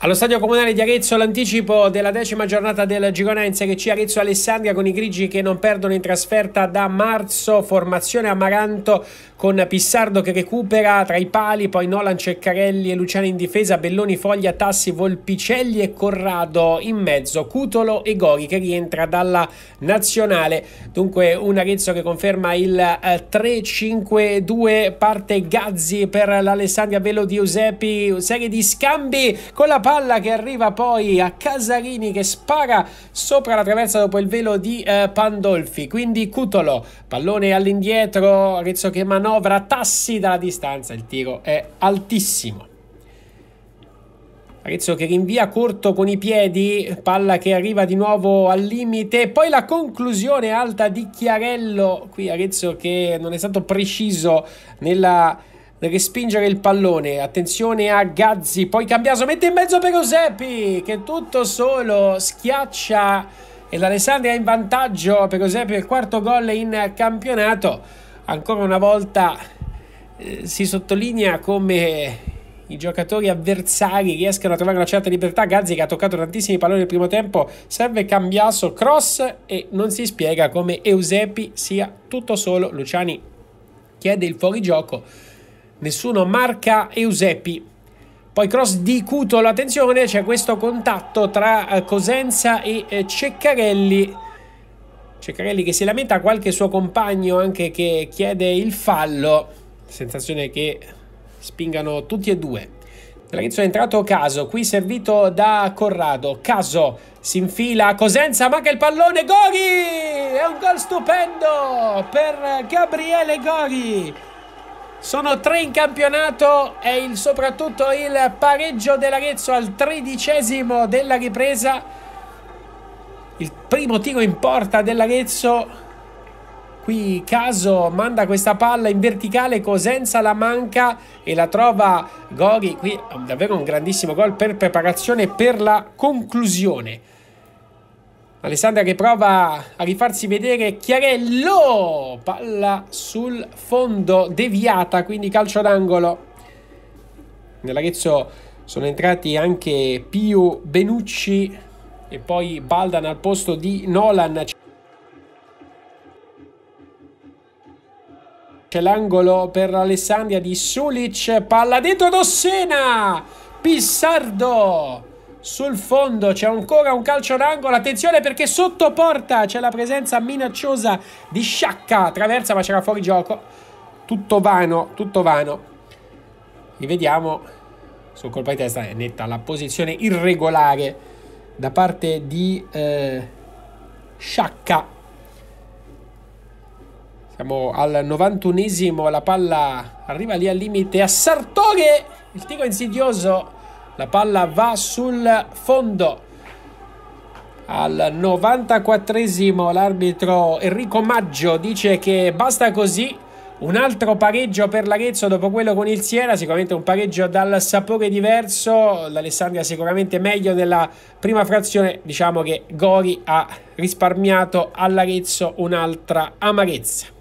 Allo stadio comunale di Arezzo l'anticipo della decima giornata del Girone C Arezzo Alessandria con i grigi che non perdono in trasferta da marzo, formazione Amaranto con Pissardo che recupera tra i pali, poi Nolan Ceccarelli e Luciani in difesa, Belloni, Foglia, Tassi, Volpicelli e Corrado in mezzo, Cutolo e Gori che rientra dalla nazionale. Dunque un Arezzo che conferma il 3-5-2, eh, parte Gazzi per l'Alessandria Velo di Eusepi, serie di scambi con la palla che arriva poi a Casarini che spara sopra la traversa dopo il velo di eh, Pandolfi. Quindi Cutolo, pallone all'indietro, Rizzo che manovra, tassi dalla distanza, il tiro è altissimo. Arezzo che rinvia corto con i piedi, palla che arriva di nuovo al limite, poi la conclusione alta di Chiarello, qui Arezzo che non è stato preciso nella respingere il pallone, attenzione a Gazzi, poi Cambiaso mette in mezzo per Giuseppi che tutto solo schiaccia e l'Alessandria in vantaggio per Giuseppi il quarto gol in campionato, ancora una volta eh, si sottolinea come i giocatori avversari riescano a trovare una certa libertà. Gazzi che ha toccato tantissimi palloni nel primo tempo, serve cambiasso, cross e non si spiega come Euseppi sia tutto solo. Luciani chiede il fuorigioco Nessuno marca Euseppi. Poi cross di Cutolo, attenzione, c'è questo contatto tra eh, Cosenza e eh, Ceccarelli. Ceccarelli che si lamenta, qualche suo compagno anche che chiede il fallo. Sensazione che spingano tutti e due. Nell'inizio è entrato Caso, qui servito da Corrado. Caso si infila a Cosenza, manca il pallone. Gori! È un gol stupendo per Gabriele Gori. Sono tre in campionato e il, soprattutto il pareggio dell'Arezzo al tredicesimo della ripresa. Il primo tiro in porta dell'Arezzo. Qui Caso manda questa palla in verticale, Cosenza la manca e la trova Gori. Qui davvero un grandissimo gol per preparazione e per la conclusione. Alessandra che prova a rifarsi vedere Chiarello, palla sul fondo, deviata, quindi calcio d'angolo. Nell'Arezzo sono entrati anche Piu, Benucci e poi Baldan al posto di Nolan. C'è l'angolo per Alessandria di Sulic, palla dentro Dossena, Pissardo sul fondo c'è ancora un calcio d'angolo attenzione perché sotto porta c'è la presenza minacciosa di Sciacca traversa ma c'era fuori gioco tutto vano tutto vano rivediamo sul colpo di testa è netta la posizione irregolare da parte di eh, Sciacca siamo al 91esimo la palla arriva lì al limite a Sartore il tiro insidioso la palla va sul fondo. Al 94esimo l'arbitro Enrico Maggio dice che basta così. Un altro pareggio per l'Arezzo dopo quello con il Siena, sicuramente un pareggio dal sapore diverso, l'Alessandria sicuramente meglio nella prima frazione, diciamo che Gori ha risparmiato all'Arezzo un'altra amarezza.